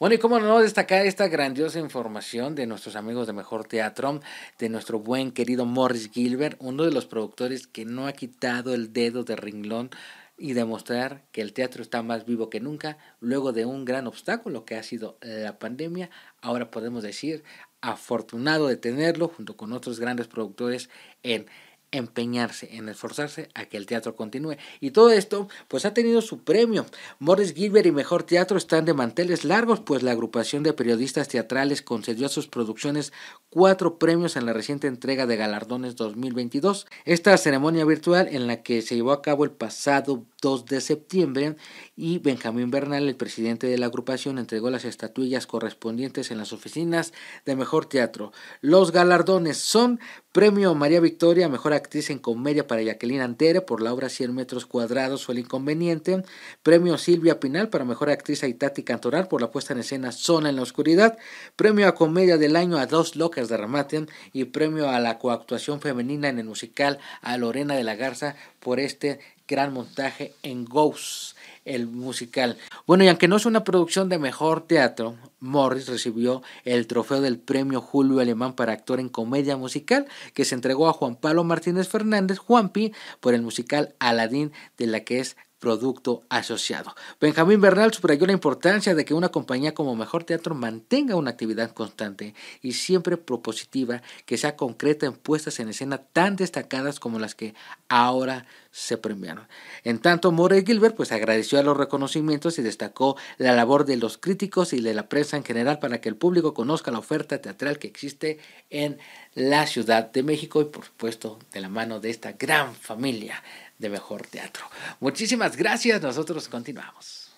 Bueno, y cómo no destacar esta grandiosa información de nuestros amigos de Mejor Teatro, de nuestro buen querido Morris Gilbert, uno de los productores que no ha quitado el dedo de ringlón y demostrar que el teatro está más vivo que nunca, luego de un gran obstáculo que ha sido la pandemia, ahora podemos decir afortunado de tenerlo junto con otros grandes productores en empeñarse, en esforzarse a que el teatro continúe. Y todo esto, pues ha tenido su premio. Morris Gilbert y Mejor Teatro están de manteles largos, pues la agrupación de periodistas teatrales concedió a sus producciones cuatro premios en la reciente entrega de galardones 2022. Esta ceremonia virtual en la que se llevó a cabo el pasado 2 de septiembre y Benjamín Bernal, el presidente de la agrupación, entregó las estatuillas correspondientes en las oficinas de Mejor Teatro. Los galardones son Premio María Victoria, Mejor actriz en comedia para Jacqueline Antere por la obra 100 metros cuadrados o El inconveniente. Premio Silvia Pinal para mejor actriz Aitati Cantoral por la puesta en escena Zona en la oscuridad. Premio a comedia del año a Dos locas de Ramaten y premio a la coactuación femenina en el musical a Lorena de la Garza por este gran montaje en Ghost, el musical. Bueno, y aunque no es una producción de mejor teatro, Morris recibió el trofeo del premio Julio Alemán para actor en comedia musical que se entregó a Juan Pablo Martínez Fernández, Juanpi, por el musical Aladdin, de la que es producto asociado. Benjamín Bernal subrayó la importancia de que una compañía como Mejor Teatro mantenga una actividad constante y siempre propositiva que sea concreta en puestas en escena tan destacadas como las que ahora se premiaron. En tanto, Murray Gilbert pues agradeció a los reconocimientos y destacó la labor de los críticos y de la prensa en general para que el público conozca la oferta teatral que existe en la Ciudad de México y por supuesto de la mano de esta gran familia de mejor teatro. Muchísimas gracias, nosotros continuamos.